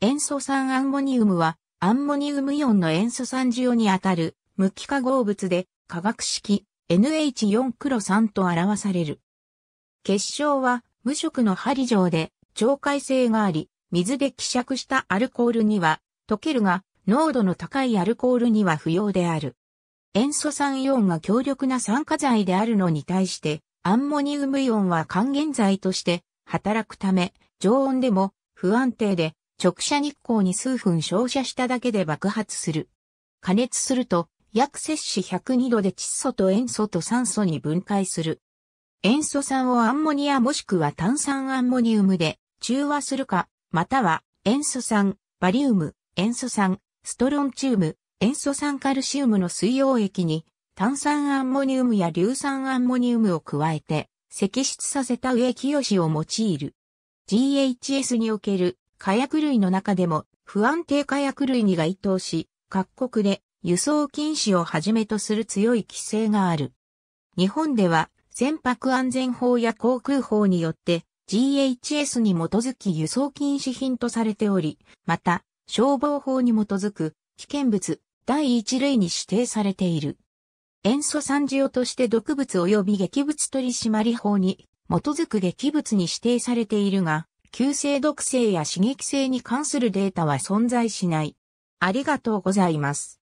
塩素酸アンモニウムは、アンモニウムイオンの塩素酸塩にあたる無機化合物で、化学式 NH4 黒酸と表される。結晶は無色の針状で超解性があり、水で希釈したアルコールには溶けるが、濃度の高いアルコールには不要である。塩素酸イオンが強力な酸化剤であるのに対して、アンモニウムイオンは還元剤として働くため、常温でも不安定で直射日光に数分照射しただけで爆発する。加熱すると、約摂氏102度で窒素と塩素と酸素に分解する。塩素酸をアンモニアもしくは炭酸アンモニウムで中和するか、または塩素酸、バリウム、塩素酸、ストロンチウム、塩素酸カルシウムの水溶液に炭酸アンモニウムや硫酸アンモニウムを加えて、積出させた植木を用いる。GHS における火薬類の中でも不安定火薬類に該当し、各国で輸送禁止をはじめとする強い規制がある。日本では船舶安全法や航空法によって GHS に基づき輸送禁止品とされており、また消防法に基づく危険物第一類に指定されている。塩素産業として毒物及び劇物取締法に基づく劇物に指定されているが、急性毒性や刺激性に関するデータは存在しない。ありがとうございます。